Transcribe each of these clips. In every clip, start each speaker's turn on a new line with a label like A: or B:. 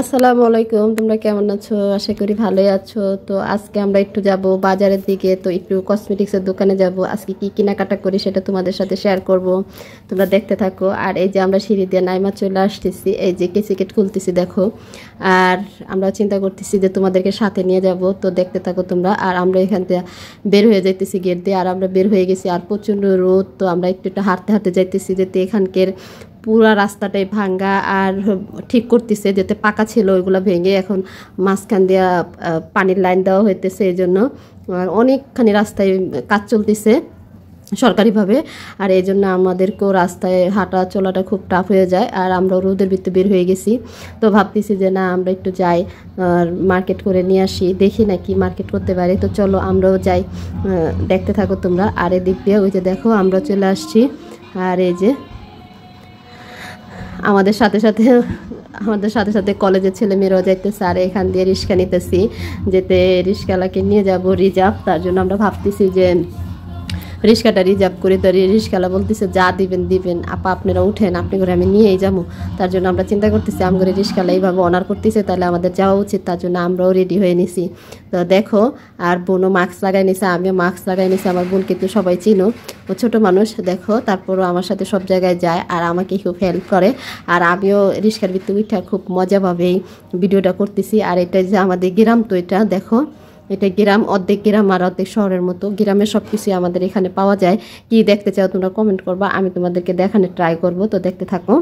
A: আসসালামু আলাইকুম তোমরা কেমন আছো আশা করি ভালোই আছো তো আজকে আমরা একটু যাব বাজারের দিকে তো একটু কসমেটিক্সের দোকানে যাব আজকে কি কেনাকাটা করি সেটা তোমাদের সাথে শেয়ার করব তোমরা দেখতে থাকো আর এই যে আমরা সিঁড়ি দিয়ে নাইমা চলে আসতেছি এই যে কেসিকেট খুলতেছি দেখো আর আমরা চিন্তা করতেছি যে তোমাদেরকে সাথে নিয়ে যাব তো দেখতে থাকো তোমরা আর আমরা এখান থেকে বের হয়ে যাইতেছি গেট দিয়ে আর আমরা বের হয়ে গেছি আর প্রচণ্ড রোদ তো আমরা একটু একটু হাঁটতে হাঁটতে যাইতেছি যেতে এখানকার পুরা রাস্তাটাই ভাঙ্গা আর ঠিক করতেছে যেতে পাকা ছিল ওইগুলো ভেঙে এখন মাঝখান দিয়া পানির লাইন দেওয়া হইতেছে এই জন্য আর অনেকখানি রাস্তায় কাজ চলতেছে সরকারিভাবে আর এই জন্য আমাদেরকেও রাস্তায় হাঁটা চলাটা খুব টাফ হয়ে যায় আর আমরা রোদের ভিত্তি বের হয়ে গেছি তো ভাবতেছি যে না আমরা একটু যাই আর মার্কেট করে নিয়ে আসি দেখি না কি মার্কেট করতে পারি তো চলো আমরাও যাই দেখতে থাকো তোমরা আর এদিক দিয়ে ওই যে দেখো আমরা চলে আসছি আর এই যে আমাদের সাথে সাথে আমাদের সাথে সাথে কলেজের মেয়েরাও যাইতেছে আর এখান দিয়ে রিস্কা নিতেছি যেতে রিস্কালাকে নিয়ে যাব রিজার্ভ তার জন্য আমরা ভাবতেছি যে রিক্সাটা রিজার্ভ করে তো রিক্সাওয়ালা বলতেছে যা দিবেন দিবেন আপা আপনারা উঠেন আপনি করে আমি নিয়েই যাবো তার জন্য আমরা চিন্তা করতেছি আমি করে রিক্সাওয়ালা এইভাবে অনার করতেছে তাহলে আমাদের যাওয়া উচিত তার জন্য আমরাও রেডি হয়ে নিছি তো দেখো আর বোনও মাস্ক লাগাই নিছে আমিও মাস্ক লাগাই নিছি আমার বোন কিন্তু সবাই চিনো ও ছোটো মানুষ দেখো তারপরও আমার সাথে সব জায়গায় যায় আর আমাকে খুব হেল্প করে আর আমিও রিক্সার ভিত্তি উঠা খুব মজাভাবেই ভিডিওটা করতেছি আর এটা যে আমাদের গ্রাম তো এটা দেখো এটা গ্রাম অর্ধেক গ্রাম আর অর্ধেক শহরের মতো গ্রামে সব কিছুই আমাদের এখানে পাওয়া যায় কি দেখতে চাও তোমরা কমেন্ট করবা আমি তোমাদেরকে দেখানোর ট্রাই করব তো দেখতে থাকো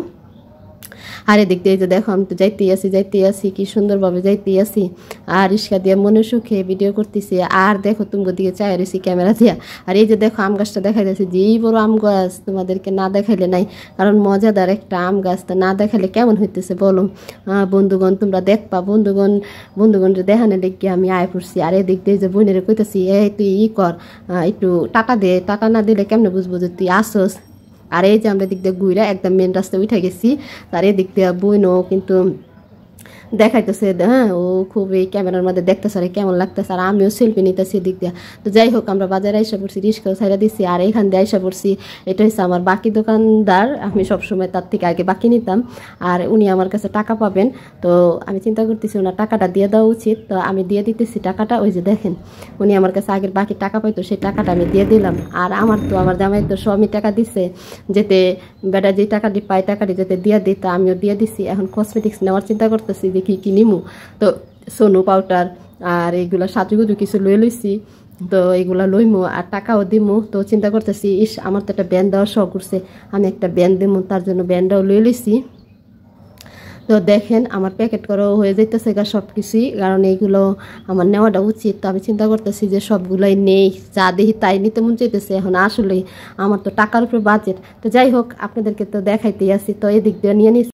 A: আরে দেখতে এই যে দেখো আমি তো যাইতে আসি যাইতে আসি কি সুন্দরভাবে যাইতে আসি আর রিস্কা দিয়ে মনে সুখে ভিডিও করতেছি আর দেখো তুমি দিকে চাই রেসি ক্যামেরা দিয়া আর এই যে দেখো আম গাছটা দেখা যাচ্ছে যেই বড় আম গাছ তোমাদেরকে না দেখাইলে নাই কারণ মজাদার একটা আম গাছটা না দেখালে কেমন হইতেছে বলো বন্ধুগণ তোমরা দেখবা বন্ধুগণ বন্ধুগণ যে দেখানে দেখি আমি আয় পড়ছি আর এদিক দিয়ে যে বোনেরা কইতেছি এ তুই ই কর একটু টাকা দে টাকা না দিলে কেমনে বুঝবো যে তুই আসোস আর এই যে আমরা দিক দিয়ে গুইরা একদম মেন রাস্তায় উঠে গেছি আর দিক দিয়ে বইনও কিন্তু দেখাইতেছে হ্যাঁ ও খুবই ক্যামেরার মধ্যে দেখতেছে আর কেমন লাগতেছে আর আমিও সেলফি নিতেছি দিক দিয়ে তো যাই হোক আমরা বাজারে আইসা পড়ছি রিক্সা সাইডে দিচ্ছি আর এখান দিয়ে আইসা পড়ছি এটা হচ্ছে আমার বাকি দোকানদার আমি সবসময় তার থেকে আগে বাকি নিতাম আর উনি আমার কাছে টাকা পাবেন তো আমি চিন্তা করতেছি ওনার টাকাটা দিয়ে দেওয়া উচিত তো আমি দিয়ে দিতেছি টাকাটা ওই যে দেখেন উনি আমার কাছে আগের বাকি টাকা পাইতো সেই টাকাটা আমি দিয়ে দিলাম আর আমার তো আমার জামাই তো সবই টাকা দিছে যেতে বেটা যে টাকাটি পাই টাকাটি যেতে দিয়ে দিই আমিও দিয়ে দিছি এখন কসমেটিক্স নেওয়ার চিন্তা করতেছি যে কি কি নিমু তো সোনু পাউডার আর এগুলো সাজুগুজু কিছু লই লইছি তো এগুলো লইমু আর টাকাও দিমু তো চিন্তা করতেছি ইস আমার তো একটা ব্যান দেওয়ার শখ করছে আমি একটা ব্যান দিমু তার জন্য ব্যানটাও লই লইছি তো দেখেন আমার প্যাকেট করাও হয়ে যাইতেছে গা সব কিছুই কারণ এইগুলো আমার নেওয়াটা উচিত তো আমি চিন্তা করতেছি যে সবগুলোই নেই যা দেখি তাই নিতে মন চাইতেছে এখন আসলে আমার তো টাকার উপরে বাজেট তো যাই হোক আপনাদেরকে তো দেখাইতেই আসি তো এদিক দিয়ে নিয়ে নিচ্ছি